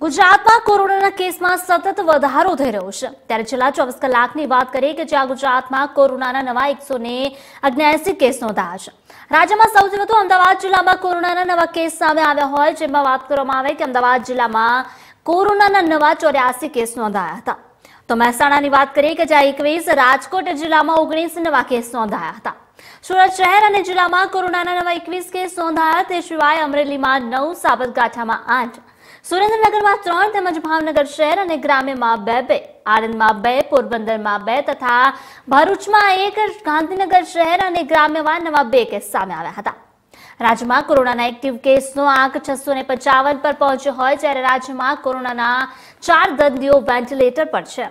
ગુજરાતમાં કોરોનાના કેસમાં સતત વધારો થઈ રહ્યો છે ત્યારે છેલ્લા ચોવીસ કલાકની વાત કરીએ કે જ્યાં ગુજરાતમાં કોરોનાના નવા એકસો કેસ નોંધાયા છે રાજ્યમાં સૌથી વધુ અમદાવાદ જિલ્લામાં કોરોનાના નવા કેસ સામે આવ્યા હોય જેમાં વાત કરવામાં આવે કે અમદાવાદ જિલ્લામાં કોરોનાના નવા ચોર્યાસી કેસ નોંધાયા હતા તો મહેસાણાની વાત કરીએ કે જ્યાં એકવીસ રાજકોટ જિલ્લામાં ઓગણીસ નવા કેસ નોંધાયા હતા સુરત શહેર અને જિલ્લામાં કોરોનાના નવા એકવીસ કેસ નોંધાયા તે સિવાય અમરેલીમાં નવ સાબરકાંઠામાં આઠ સુરેન્દ્રનગરમાં ત્રણ તેમજ ભાવનગર શહેર અને ગ્રામ્યમાં બે બે આણંદમાં બે પોરબંદરમાં બે તથા ભરૂચમાં એક ગાંધીનગર શહેર અને ગ્રામ્યમાં નવા બે કેસ સામે આવ્યા હતા રાજ્યમાં કોરોનાના એક્ટિવ કેસનો આંક છસો પર પહોંચ્યો હોય જ્યારે રાજ્યમાં કોરોનાના ચાર દર્દીઓ વેન્ટિલેટર પર છે